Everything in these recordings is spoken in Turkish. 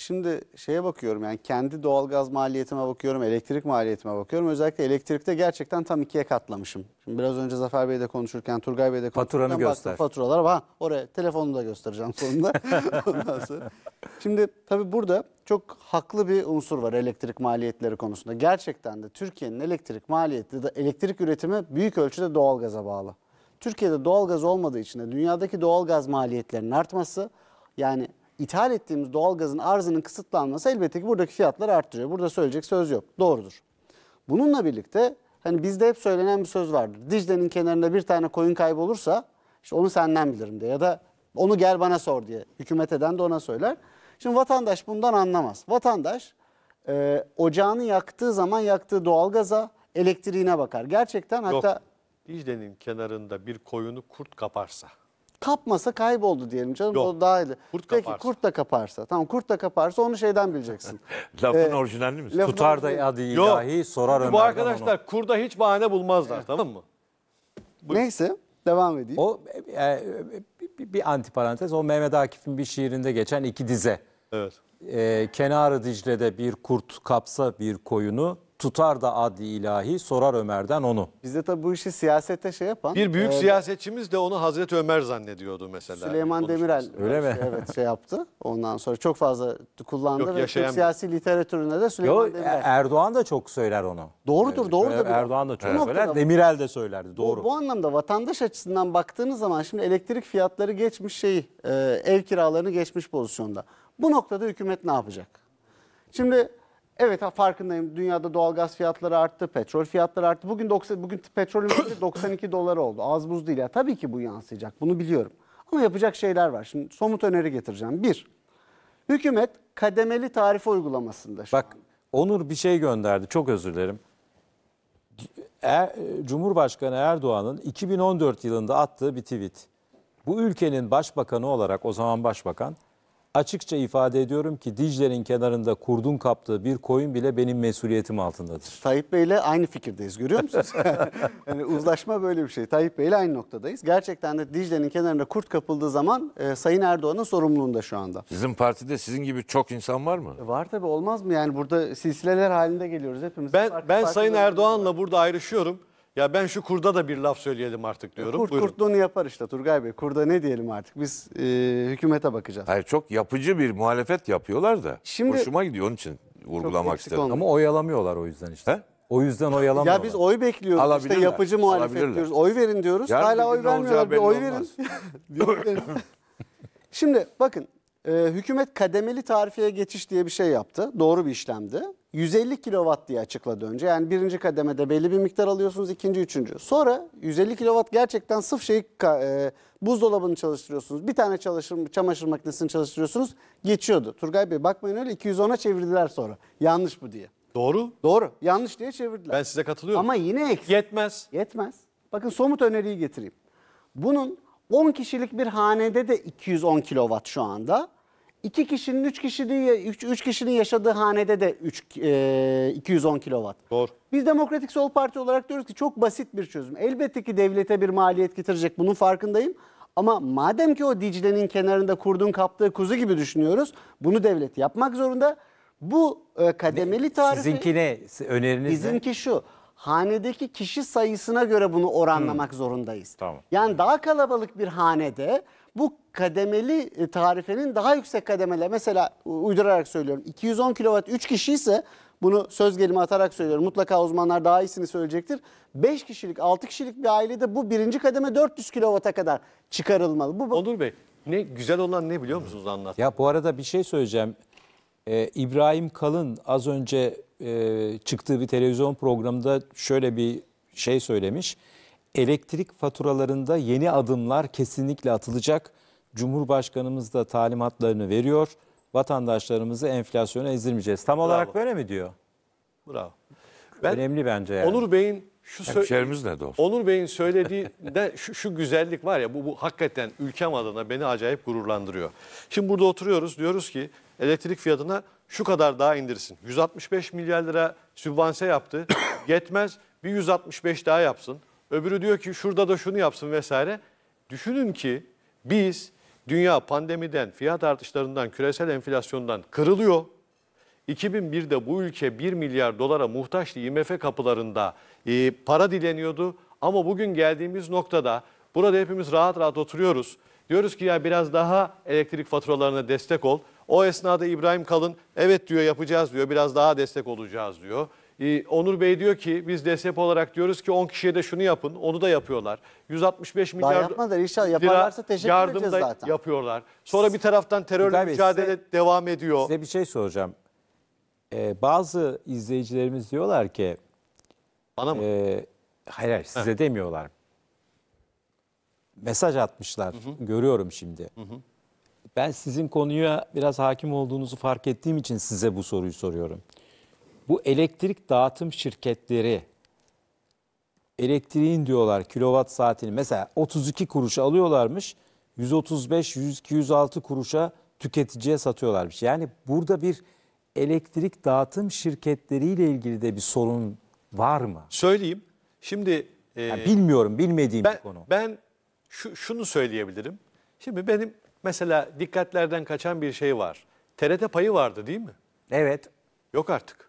Şimdi şeye bakıyorum yani kendi doğalgaz maliyetime bakıyorum, elektrik maliyetime bakıyorum. Özellikle elektrikte gerçekten tam ikiye katlamışım. Şimdi biraz önce Zafer Bey de konuşurken, Turgay Bey de konuşurken Faturanı göster. faturalar var. Oraya telefonunu da göstereceğim sonunda. Ondan sonra. Şimdi tabii burada çok haklı bir unsur var elektrik maliyetleri konusunda. Gerçekten de Türkiye'nin elektrik maliyeti de elektrik üretimi büyük ölçüde doğalgaza bağlı. Türkiye'de doğalgaz olmadığı için de dünyadaki doğalgaz maliyetlerinin artması yani ithal ettiğimiz doğalgazın arzının kısıtlanması elbette ki buradaki fiyatlar arttırıyor. Burada söyleyecek söz yok. Doğrudur. Bununla birlikte hani bizde hep söylenen bir söz vardır. Dicle'nin kenarında bir tane koyun kaybolursa işte onu senden bilirim diye ya da onu gel bana sor diye hükümet eden de ona söyler. Şimdi vatandaş bundan anlamaz. Vatandaş e, ocağını yaktığı zaman yaktığı doğalgaza elektriğine bakar. Gerçekten hatta... Yok, Dicle'nin kenarında bir koyunu kurt kaparsa. Kapmasa kayboldu diyelim canım. Yok. O daha iyi. Kurt Peki kaparsa. kurt da kaparsa. Tamam kurt da kaparsa onu şeyden bileceksin. Lafın ee, orijinalini mi? Lafın Tutar da adı ilahi sorar Ömer'den Bu arkadaşlar onu. kurda hiç bahane bulmazlar tamam mı? Buyur. Neyse devam edeyim. O e, e bir, bir antiparantez o Mehmet Akif'in bir şiirinde geçen iki dize. Evet. E, kenarı Dicle'de bir kurt kapsa bir koyunu tutar da adli ilahi sorar Ömer'den onu. Bizde tabii bu işi siyasete şey yapan. Bir büyük e, siyasetçimiz de onu Hazreti Ömer zannediyordu mesela. Süleyman Demirel öyle şey, mi? evet şey yaptı. Ondan sonra çok fazla kullandı Yok, ve Türk siyasi literatüründe de Süleyman Yok, e, Demirel. Erdoğan da çok söyler onu. Doğrudur, evet, doğru da. Erdoğan da çok evet. söyler. Demirel de söylerdi. Doğru. Bu, bu anlamda vatandaş açısından baktığınız zaman şimdi elektrik fiyatları geçmiş şey, e, ev kiralarını geçmiş pozisyonda. Bu noktada hükümet ne yapacak? Şimdi Evet farkındayım. Dünyada doğalgaz fiyatları arttı, petrol fiyatları arttı. Bugün 90 bugün petrolün 92 dolar oldu. Az buz değil ya. Tabii ki bu yansıyacak. Bunu biliyorum. Ama yapacak şeyler var. Şimdi somut öneri getireceğim. Bir, hükümet kademeli tarife uygulamasında şu Bak an. Onur bir şey gönderdi. Çok özür dilerim. Er, e, Cumhurbaşkanı Erdoğan'ın 2014 yılında attığı bir tweet. Bu ülkenin başbakanı olarak o zaman başbakan Açıkça ifade ediyorum ki Dicle'nin kenarında kurdun kaptığı bir koyun bile benim mesuliyetim altındadır. Tayyip Bey'le aynı fikirdeyiz görüyor musunuz? yani uzlaşma böyle bir şey. Tayyip Bey'le aynı noktadayız. Gerçekten de Dicle'nin kenarında kurt kapıldığı zaman e, Sayın Erdoğan'ın sorumluluğunda şu anda. Sizin partide sizin gibi çok insan var mı? E, var tabii olmaz mı? Yani burada silsileler halinde geliyoruz hepimiz. Ben, farklı, ben farklı Sayın Erdoğan'la burada ayrışıyorum. Ya ben şu kurda da bir laf söyleyelim artık diyorum. Kurt Buyurun. kurtluğunu yapar işte Turgay Bey. Kurda ne diyelim artık biz e, hükümete bakacağız. Hayır çok yapıcı bir muhalefet yapıyorlar da. Şimdi, Hoşuma gidiyor onun için vurgulamak istedim. Olmuyor. Ama oyalamıyorlar o yüzden işte. He? O yüzden oyalamıyorlar. Ya biz oy bekliyoruz. İşte yapıcı muhalefet diyoruz. Oy verin diyoruz. Yarın Hala oy vermiyorlar. Bir oy verin. Şimdi bakın e, hükümet kademeli tarifeye geçiş diye bir şey yaptı. Doğru bir işlemdi. 150 kilowatt diye açıkladı önce. Yani birinci kademede belli bir miktar alıyorsunuz ikinci üçüncü. Sonra 150 kilowatt gerçekten sıf şeyi e, buzdolabını çalıştırıyorsunuz. Bir tane çalışır, çamaşır makinesini çalıştırıyorsunuz geçiyordu. Turgay Bey bakmayın öyle 210'a çevirdiler sonra yanlış bu diye. Doğru. Doğru yanlış diye çevirdiler. Ben size katılıyorum. Ama yine eksik. Yetmez. Yetmez. Bakın somut öneriyi getireyim. Bunun 10 kişilik bir hanede de 210 kilowatt şu anda. İki kişinin, üç kişi üç, üç kişinin yaşadığı hanede de üç, e, 210 kilowatt. Doğru. Biz Demokratik Sol Parti olarak diyoruz ki çok basit bir çözüm. Elbette ki devlete bir maliyet getirecek bunun farkındayım. Ama madem ki o Dicle'nin kenarında kurduğun kaptığı kuzu gibi düşünüyoruz. Bunu devlet yapmak zorunda. Bu e, kademeli tarifi... Sizinki ne? Öneriniz Bizimki ne? şu hanedeki kişi sayısına göre bunu oranlamak hmm. zorundayız. Tamam. Yani daha kalabalık bir hanede bu kademeli e, tarifenin daha yüksek kademeli mesela uydurarak söylüyorum 210 kW 3 kişi ise bunu söz gelimi atarak söylüyorum. Mutlaka uzmanlar daha iyisini söyleyecektir. 5 kişilik 6 kişilik bir ailede bu birinci kademe 400 kW'a kadar çıkarılmalı. Bu... Onur Bey ne güzel olan ne biliyor musunuz anlat. Ya bu arada bir şey söyleyeceğim. Ee, İbrahim Kalın az önce e, çıktığı bir televizyon programında şöyle bir şey söylemiş. Elektrik faturalarında yeni adımlar kesinlikle atılacak Cumhurbaşkanımız da talimatlarını veriyor. Vatandaşlarımızı enflasyona ezdirmeyeceğiz. Tam olarak böyle mi diyor? Bravo. Ben, Önemli bence yani. Onur Bey'in şu Hemşerimiz ne dostum? Onur Bey'in söylediğinde şu, şu güzellik var ya bu, bu hakikaten ülkem adına beni acayip gururlandırıyor. Şimdi burada oturuyoruz diyoruz ki elektrik fiyatına şu kadar daha indirsin. 165 milyar lira sübvanse yaptı. Yetmez bir 165 daha yapsın. Öbürü diyor ki şurada da şunu yapsın vesaire. Düşünün ki biz Dünya pandemiden, fiyat artışlarından, küresel enflasyondan kırılıyor. 2001'de bu ülke 1 milyar dolara muhtaçtı IMF kapılarında e, para dileniyordu. Ama bugün geldiğimiz noktada burada hepimiz rahat rahat oturuyoruz. Diyoruz ki ya biraz daha elektrik faturalarına destek ol. O esnada İbrahim Kalın evet diyor yapacağız diyor biraz daha destek olacağız diyor. Ee, Onur Bey diyor ki biz DSP olarak diyoruz ki 10 kişiye de şunu yapın. Onu da yapıyorlar. 165 milyar Daha yapmadılar inşallah. Yaparlarsa teşekkür yardım edeceğiz da zaten. yapıyorlar. Sonra bir taraftan terörle Hüday Bey, mücadele size- devam ediyor. Size bir şey soracağım. Ee, bazı izleyicilerimiz diyorlar ki, Bana mı? e, hayır hayır size demiyorlar. Mesaj atmışlar, görüyorum şimdi. Ben sizin konuya biraz hakim olduğunuzu fark ettiğim için size bu soruyu soruyorum. Bu elektrik dağıtım şirketleri elektriğin diyorlar kilowatt saatini mesela 32 kuruşa alıyorlarmış. 135, 102, 106 kuruşa tüketiciye satıyorlarmış. Yani burada bir elektrik dağıtım şirketleriyle ilgili de bir sorun var mı? Söyleyeyim. Şimdi e, yani bilmiyorum, bilmediğim ben, bir konu. Ben şu, şunu söyleyebilirim. Şimdi benim mesela dikkatlerden kaçan bir şey var. TRT payı vardı değil mi? Evet. Yok artık.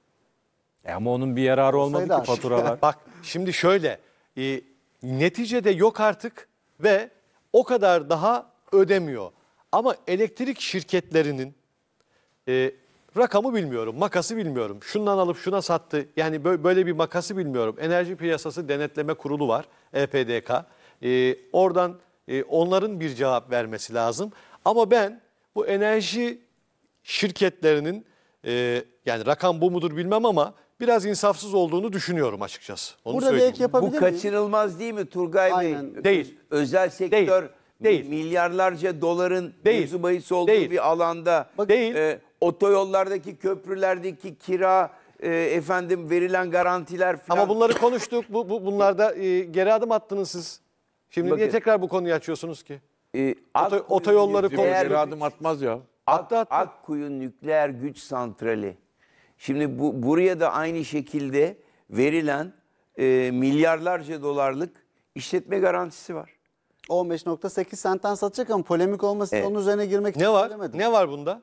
E ama onun bir yararı olmadı ki faturalar. Bak şimdi şöyle e, neticede yok artık ve o kadar daha ödemiyor. Ama elektrik şirketlerinin e, rakamı bilmiyorum, makası bilmiyorum. Şundan alıp şuna sattı. Yani böyle bir makası bilmiyorum. Enerji Piyasası Denetleme Kurulu var, EPDK. E, oradan e, onların bir cevap vermesi lazım. Ama ben bu enerji şirketlerinin e, yani rakam bu mudur bilmem ama biraz insafsız olduğunu düşünüyorum açıkçası. Onu Burada söyleyeyim. ek yapabilir Bu kaçınılmaz değil mi Turgay Bey? Değil. Özel sektör Değil. milyarlarca doların Değil. mevzu bahis olduğu Değil. bir alanda Değil. e, otoyollardaki köprülerdeki kira e, efendim verilen garantiler falan. Ama bunları konuştuk. Bu, bu bunlarda e, geri adım attınız siz. Şimdi niye tekrar bu konuyu açıyorsunuz ki? E, Otoy- otoyolları Bizim konuşuyor. geri adım atmaz ya. Hatta Akkuyu nükleer güç santrali Şimdi bu, buraya da aynı şekilde verilen e, milyarlarca dolarlık işletme garantisi var. 15.8 sentten satacak ama polemik olması Evet. onun üzerine girmek için Ne var? söylemedim. Ne var bunda?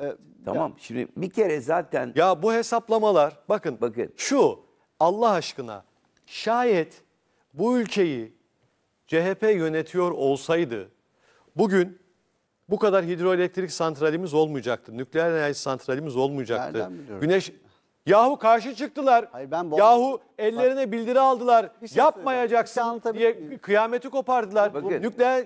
Ee, Tamam. Şimdi bir kere zaten Ya bu hesaplamalar bakın, Bakın. şu Allah aşkına şayet bu ülkeyi CHP yönetiyor olsaydı bugün bu kadar hidroelektrik santralimiz olmayacaktı. Nükleer enerji santralimiz olmayacaktı. Güneş Yahu karşı çıktılar. Hayır, ben Yahu ellerine bildiri aldılar. şey Yapmayacaksın şey diye kıyameti kopardılar. Bakın. Nükleer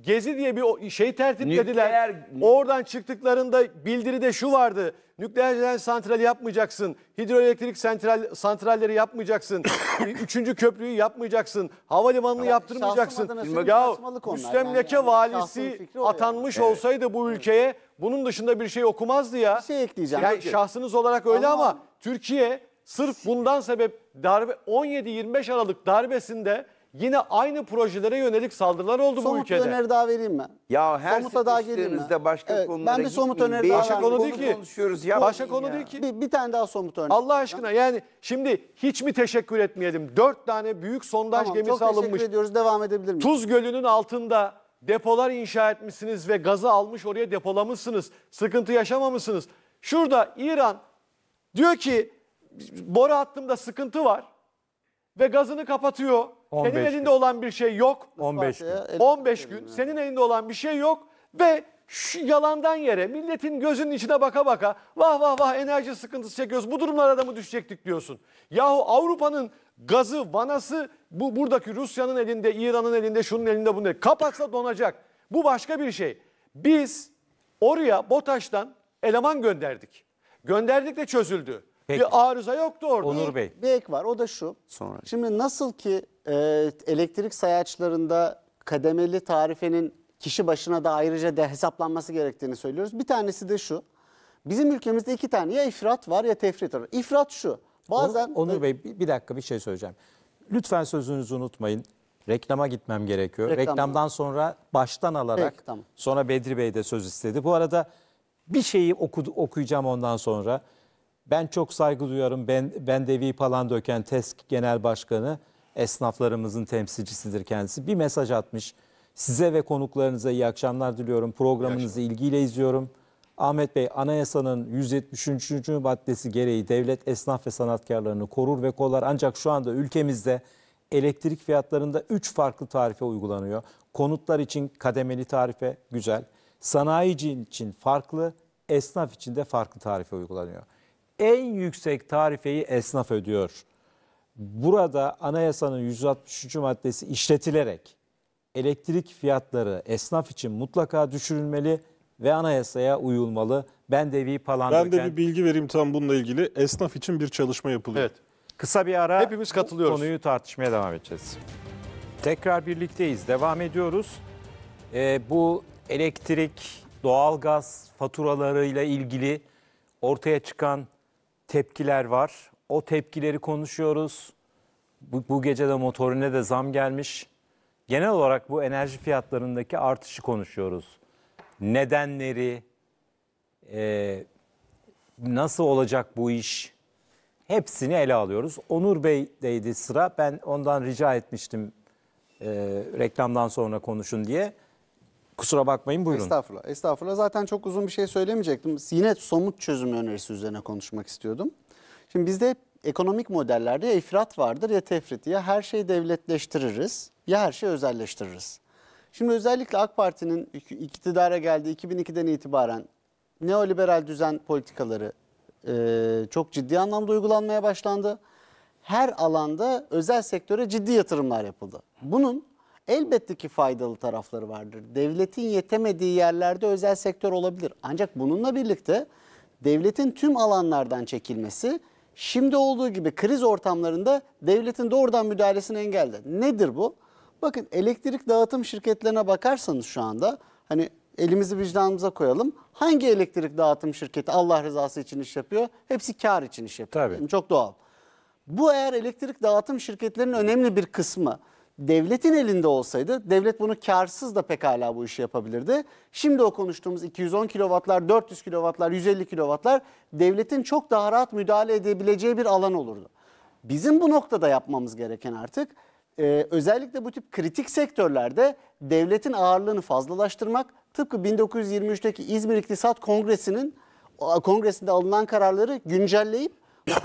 Gezi diye bir şey tertiplediler. Nükleer... Oradan çıktıklarında bildiri de şu vardı. Nükleer santral yapmayacaksın. Hidroelektrik santral, santralleri yapmayacaksın. üçüncü köprüyü yapmayacaksın. Havalimanını ya, yaptırmayacaksın. Ya Rüstem Leke yani, valisi atanmış yani. olsaydı bu ülkeye bunun dışında bir şey okumazdı ya. Bir şey ekleyeceğim. Yani şahsınız olarak öyle ama, ama Türkiye sırf bundan sebep darbe 17-25 Aralık darbesinde yine aynı projelere yönelik saldırılar oldu somut bu ülkede. Somut öneri daha vereyim mi? Ya her Somuta daha geleyim mi? başka evet, konulara Ben bir somut öneri daha Başka konu değil ki. Konuşuyoruz ya. Başka konu değil ki. Bir, bir tane daha somut örnek. Allah aşkına yani şimdi hiç mi teşekkür etmeyelim? Dört tane büyük sondaj tamam, gemisi çok alınmış. Çok teşekkür ediyoruz. Devam edebilir miyiz? Tuz Gölü'nün altında depolar inşa etmişsiniz ve gazı almış oraya depolamışsınız. Sıkıntı yaşamamışsınız. Şurada İran diyor ki boru hattımda sıkıntı var ve gazını kapatıyor. 15 Senin elinde gün. olan bir şey yok. 15 gün. 15 gün senin elinde olan bir şey yok ve şu yalandan yere milletin gözünün içine baka baka vah vah vah enerji sıkıntısı çekiyoruz bu durumlara da mı düşecektik diyorsun. Yahu Avrupa'nın gazı, vanası bu buradaki Rusya'nın elinde, İran'ın elinde, şunun elinde, bunun elinde. Kapatsa donacak. Bu başka bir şey. Biz oraya BOTAŞ'tan eleman gönderdik. Gönderdik de çözüldü. Peki. Bir arıza yoktu orada. Onur Bey. Bir ek var o da şu. Sonra. Şimdi nasıl ki e, elektrik sayaçlarında kademeli tarifenin kişi başına da ayrıca de hesaplanması gerektiğini söylüyoruz. Bir tanesi de şu. Bizim ülkemizde iki tane ya ifrat var ya tefrit var. İfrat şu. Bazen Onur, Onur Bey bir dakika bir şey söyleyeceğim. Lütfen sözünüzü unutmayın. Reklama gitmem gerekiyor. Reklam Reklamdan sonra baştan alarak Peki, tamam. sonra Bedri Bey de söz istedi. Bu arada bir şeyi oku, okuyacağım ondan sonra. Ben çok saygı duyarım. Ben, ben Devi Palandöken TESK Genel Başkanı, esnaflarımızın temsilcisidir kendisi. Bir mesaj atmış. Size ve konuklarınıza iyi akşamlar diliyorum. Programınızı akşamlar. ilgiyle izliyorum. Ahmet Bey, anayasanın 173. maddesi gereği devlet esnaf ve sanatkarlarını korur ve kollar. Ancak şu anda ülkemizde elektrik fiyatlarında 3 farklı tarife uygulanıyor. Konutlar için kademeli tarife güzel. Sanayici için farklı, esnaf için de farklı tarife uygulanıyor en yüksek tarifeyi esnaf ödüyor. Burada anayasanın 163. maddesi işletilerek elektrik fiyatları esnaf için mutlaka düşürülmeli ve anayasaya uyulmalı. Ben Devi Palandöken... Ben de bir bilgi vereyim tam bununla ilgili. Esnaf için bir çalışma yapılıyor. Evet. Kısa bir ara Hepimiz katılıyoruz. konuyu tartışmaya devam edeceğiz. Tekrar birlikteyiz. Devam ediyoruz. Ee, bu elektrik, doğalgaz faturalarıyla ilgili ortaya çıkan tepkiler var. O tepkileri konuşuyoruz. Bu, bu gece de motorine de zam gelmiş. Genel olarak bu enerji fiyatlarındaki artışı konuşuyoruz. Nedenleri, e, nasıl olacak bu iş hepsini ele alıyoruz. Onur Bey'deydi sıra. Ben ondan rica etmiştim e, reklamdan sonra konuşun diye. Kusura bakmayın buyurun. Estağfurullah. Estağfurullah. Zaten çok uzun bir şey söylemeyecektim. Yine somut çözüm önerisi üzerine konuşmak istiyordum. Şimdi bizde ekonomik modellerde ya ifrat vardır ya tefrit. Ya her şeyi devletleştiririz ya her şeyi özelleştiririz. Şimdi özellikle AK Parti'nin iktidara geldiği 2002'den itibaren neoliberal düzen politikaları e, çok ciddi anlamda uygulanmaya başlandı. Her alanda özel sektöre ciddi yatırımlar yapıldı. Bunun Elbette ki faydalı tarafları vardır. Devletin yetemediği yerlerde özel sektör olabilir. Ancak bununla birlikte devletin tüm alanlardan çekilmesi şimdi olduğu gibi kriz ortamlarında devletin doğrudan müdahalesini engelledi. Nedir bu? Bakın elektrik dağıtım şirketlerine bakarsanız şu anda hani elimizi vicdanımıza koyalım. Hangi elektrik dağıtım şirketi Allah rızası için iş yapıyor? Hepsi kar için iş yapıyor. Tabii. Çok doğal. Bu eğer elektrik dağıtım şirketlerinin önemli bir kısmı devletin elinde olsaydı devlet bunu karsız da pekala bu işi yapabilirdi. Şimdi o konuştuğumuz 210 kilovatlar, 400 kilovatlar, 150 kilovatlar devletin çok daha rahat müdahale edebileceği bir alan olurdu. Bizim bu noktada yapmamız gereken artık e, özellikle bu tip kritik sektörlerde devletin ağırlığını fazlalaştırmak tıpkı 1923'teki İzmir İktisat Kongresi'nin kongresinde alınan kararları güncelleyip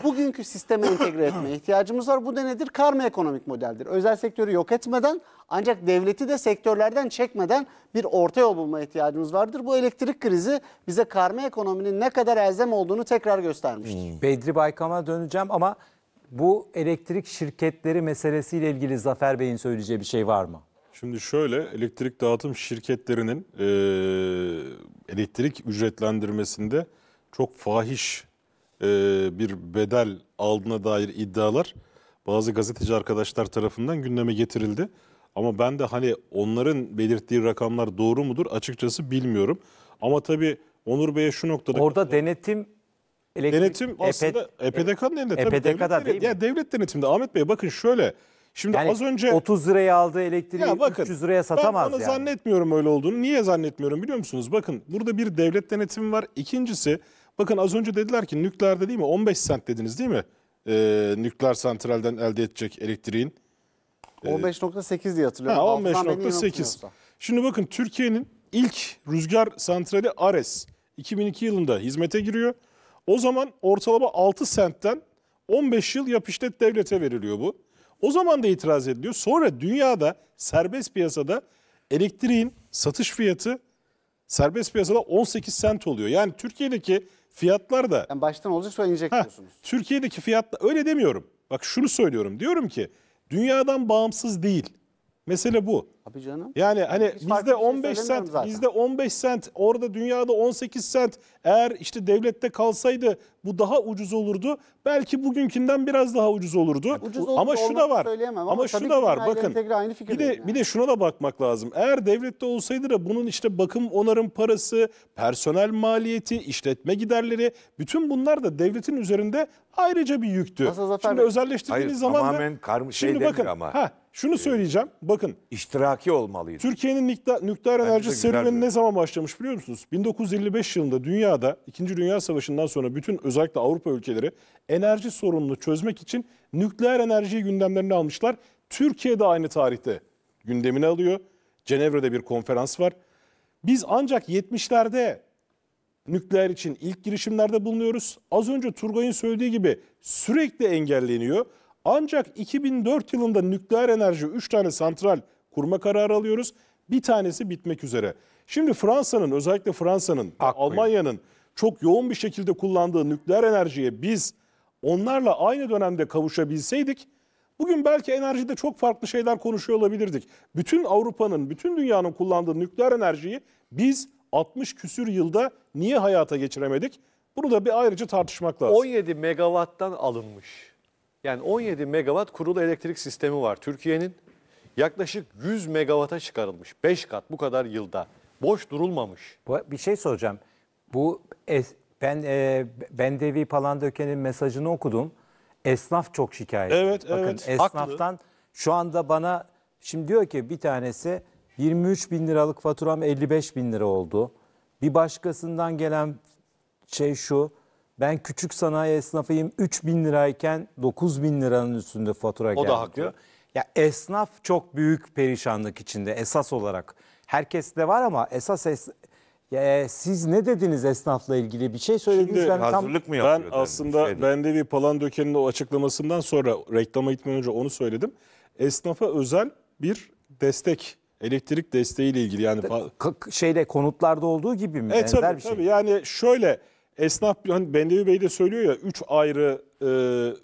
bugünkü sisteme entegre etmeye ihtiyacımız var. Bu da nedir? Karma ekonomik modeldir. Özel sektörü yok etmeden ancak devleti de sektörlerden çekmeden bir orta yol bulma ihtiyacımız vardır. Bu elektrik krizi bize karma ekonominin ne kadar elzem olduğunu tekrar göstermiştir. Hmm. Bedri Baykam'a döneceğim ama bu elektrik şirketleri meselesiyle ilgili Zafer Bey'in söyleyeceği bir şey var mı? Şimdi şöyle elektrik dağıtım şirketlerinin e, elektrik ücretlendirmesinde çok fahiş e, bir bedel aldığına dair iddialar bazı gazeteci arkadaşlar tarafından gündeme getirildi. Ama ben de hani onların belirttiği rakamlar doğru mudur açıkçası bilmiyorum. Ama tabii Onur Bey'e şu noktada... Orada denetim elektrik, denetim aslında EPDK'nın elinde. EPDK'da değil mi? Ya devlet denetimde Ahmet Bey bakın şöyle. Şimdi yani az önce 30 liraya aldığı elektriği ya bakın, 300 liraya satamaz ben yani. Ben zannetmiyorum öyle olduğunu. Niye zannetmiyorum biliyor musunuz? Bakın burada bir devlet denetimi var. İkincisi Bakın az önce dediler ki nükleerde değil mi 15 sent dediniz değil mi? Ee, nükleer santralden elde edecek elektriğin. Ee, 15.8 diye hatırlıyorum. Ha, 15.8. Şimdi bakın Türkiye'nin ilk rüzgar santrali Ares 2002 yılında hizmete giriyor. O zaman ortalama 6 sentten 15 yıl yap devlete veriliyor bu. O zaman da itiraz ediliyor. Sonra dünyada serbest piyasada elektriğin satış fiyatı serbest piyasada 18 sent oluyor. Yani Türkiye'deki Fiyatlar da... Yani baştan olacak sonra inecek ha, diyorsunuz. Türkiye'deki fiyatla öyle demiyorum. Bak şunu söylüyorum. Diyorum ki dünyadan bağımsız değil. Mesele bu. Tabii canım. Yani hani Hiç bizde 15 şey sent, bizde 15 sent, orada dünyada 18 sent. Eğer işte devlette kalsaydı bu daha ucuz olurdu. Belki bugünkünden biraz daha ucuz olurdu. Ucuz ucuz ama şu da var. Ama, ama şu da var. Bakın. Aynı bir de yani. bir de şuna da bakmak lazım. Eğer devlette olsaydı da bunun işte bakım onarım parası, personel maliyeti, işletme giderleri bütün bunlar da devletin üzerinde ayrıca bir yüktü. Şimdi Bey? özelleştirdiğiniz zaman da. tamamen da şey şimdi bakın ama. Ha, şunu e, söyleyeceğim. Bakın. İştirak zoraki olmalıydı. Türkiye'nin nükleer, nükleer enerji serüveni ne zaman başlamış biliyor musunuz? 1955 yılında dünyada 2. Dünya Savaşı'ndan sonra bütün özellikle Avrupa ülkeleri enerji sorununu çözmek için nükleer enerjiyi gündemlerine almışlar. Türkiye de aynı tarihte gündemine alıyor. Cenevre'de bir konferans var. Biz ancak 70'lerde nükleer için ilk girişimlerde bulunuyoruz. Az önce Turgay'ın söylediği gibi sürekli engelleniyor. Ancak 2004 yılında nükleer enerji 3 tane santral kurma kararı alıyoruz. Bir tanesi bitmek üzere. Şimdi Fransa'nın özellikle Fransa'nın, Almanya'nın çok yoğun bir şekilde kullandığı nükleer enerjiye biz onlarla aynı dönemde kavuşabilseydik bugün belki enerjide çok farklı şeyler konuşuyor olabilirdik. Bütün Avrupa'nın, bütün dünyanın kullandığı nükleer enerjiyi biz 60 küsür yılda niye hayata geçiremedik? Bunu da bir ayrıca tartışmak lazım. 17 megawatttan alınmış. Yani 17 megawatt kurulu elektrik sistemi var Türkiye'nin yaklaşık 100 megawata çıkarılmış. 5 kat bu kadar yılda. Boş durulmamış. Bu, bir şey soracağım. Bu es, ben e, Bendevi Palandöken'in mesajını okudum. Esnaf çok şikayet. Evet, Bakın, evet. Esnaftan haklı. şu anda bana şimdi diyor ki bir tanesi 23 bin liralık faturam 55 bin lira oldu. Bir başkasından gelen şey şu. Ben küçük sanayi esnafıyım 3 bin lirayken 9 bin liranın üstünde fatura geldi. O da haklı. Diyor. Ya esnaf çok büyük perişanlık içinde esas olarak. Herkes de var ama esas es ya, e, siz ne dediniz esnafla ilgili bir şey söylediniz Şimdi, ben hazırlık tam... mı Ben aslında şeydi. bende bir Palandöken'in o açıklamasından sonra reklama gitmeden önce onu söyledim. Esnafa özel bir destek elektrik desteğiyle ilgili yani şeyde konutlarda olduğu gibi mi? E, benzer tabii, bir şey. Tabii. Yani şöyle esnaf hani Bendevi Bey de söylüyor ya 3 ayrı e,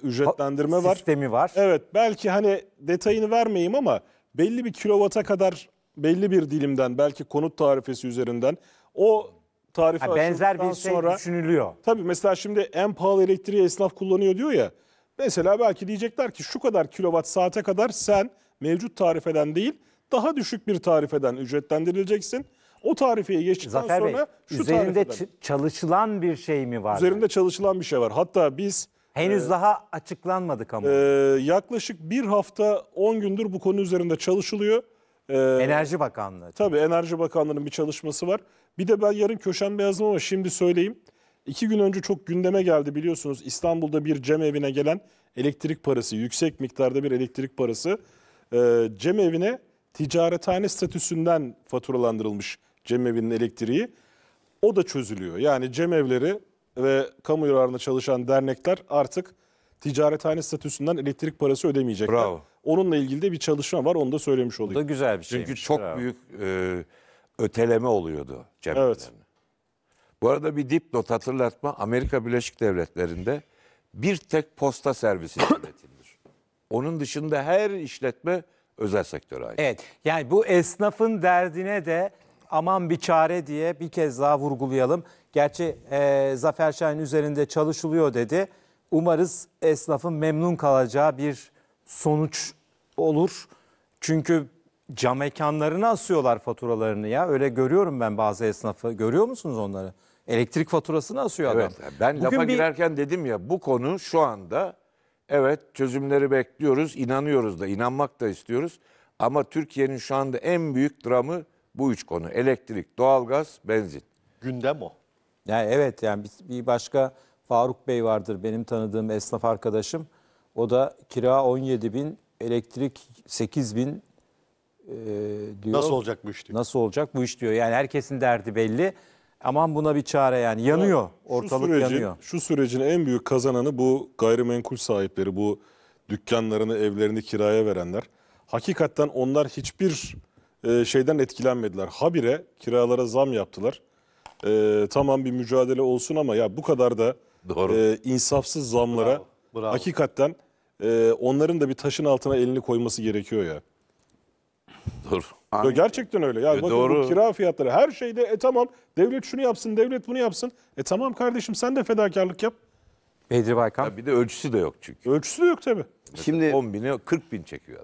ücretlendirme var. Sistemi var. Evet belki hani detayını vermeyeyim ama belli bir kilovata kadar belli bir dilimden belki konut tarifesi üzerinden o tarife ha, benzer bir şey sonra, düşünülüyor. Tabii mesela şimdi en pahalı elektriği esnaf kullanıyor diyor ya. Mesela belki diyecekler ki şu kadar kilowatt saate kadar sen mevcut tarifeden değil daha düşük bir tarifeden ücretlendirileceksin. O tarifeye geçtikten Zafer sonra Bey, şu üzerinde tarifeden. çalışılan bir şey mi var? Üzerinde çalışılan bir şey var. Hatta biz Henüz ee, daha açıklanmadı kamu. E, yaklaşık bir hafta 10 gündür bu konu üzerinde çalışılıyor. E, Enerji Bakanlığı. Tabii Enerji Bakanlığı'nın bir çalışması var. Bir de ben yarın köşemde Beyazım ama şimdi söyleyeyim. İki gün önce çok gündeme geldi biliyorsunuz İstanbul'da bir cem evine gelen elektrik parası, yüksek miktarda bir elektrik parası e, cem evine ticarethane statüsünden faturalandırılmış cem evinin elektriği. O da çözülüyor. Yani cem evleri ve kamu yararına çalışan dernekler artık ticarethane statüsünden elektrik parası ödemeyecekler. Bravo. Onunla ilgili de bir çalışma var onu da söylemiş olayım. Bu da güzel bir şey. Çünkü çok Bravo. büyük e, öteleme oluyordu Cem Evet. Bu arada bir dipnot hatırlatma Amerika Birleşik Devletleri'nde bir tek posta servisi yönetilir. Onun dışında her işletme özel sektöre ait. Evet yani bu esnafın derdine de aman bir çare diye bir kez daha vurgulayalım. Gerçi e, Zafer Şahin üzerinde çalışılıyor dedi. Umarız esnafın memnun kalacağı bir sonuç olur. Çünkü cam mekanlarına asıyorlar faturalarını ya. Öyle görüyorum ben bazı esnafı. Görüyor musunuz onları? Elektrik faturasını asıyor evet, adam. Ben Bugün lafa bir... girerken dedim ya bu konu şu anda evet çözümleri bekliyoruz, inanıyoruz da, inanmak da istiyoruz. Ama Türkiye'nin şu anda en büyük dramı bu üç konu elektrik, doğalgaz, benzin. Gündem o. Yani evet yani bir- başka Faruk Bey vardır benim tanıdığım esnaf arkadaşım. O da kira 17 bin, elektrik 8 bin e, diyor. Nasıl olacak bu iş diyor. Nasıl olacak bu iş diyor. Yani herkesin derdi belli. Aman buna bir çare yani. Yanıyor. Ortalık sürecin, yanıyor. Şu sürecin en büyük kazananı bu gayrimenkul sahipleri, bu dükkanlarını, evlerini kiraya verenler. Hakikaten onlar hiçbir e, şeyden etkilenmediler. Habire kiralara zam yaptılar. E, tamam bir mücadele olsun ama ya bu kadar da E, insafsız zamlara bravo, bravo. hakikaten e, onların da bir taşın altına elini koyması gerekiyor ya. Doğru. Ya gerçekten öyle. Ya e bakın doğru. bu kira fiyatları her şeyde e tamam devlet şunu yapsın, devlet bunu yapsın. E tamam kardeşim sen de fedakarlık yap. Bedri Baykan. Ya bir de ölçüsü de yok çünkü. Ölçüsü de yok tabii. Şimdi 10 bini 40 bin çekiyor adam.